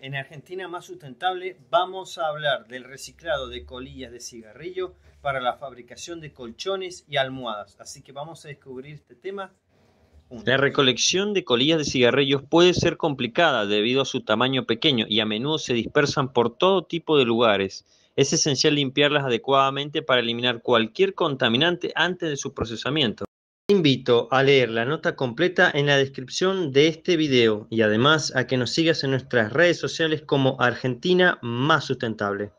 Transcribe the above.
en Argentina Más Sustentable vamos a hablar del reciclado de colillas de cigarrillo para la fabricación de colchones y almohadas. Así que vamos a descubrir este tema. La recolección de colillas de cigarrillos puede ser complicada debido a su tamaño pequeño y a menudo se dispersan por todo tipo de lugares. Es esencial limpiarlas adecuadamente para eliminar cualquier contaminante antes de su procesamiento. Te invito a leer la nota completa en la descripción de este video y además a que nos sigas en nuestras redes sociales como Argentina Más Sustentable.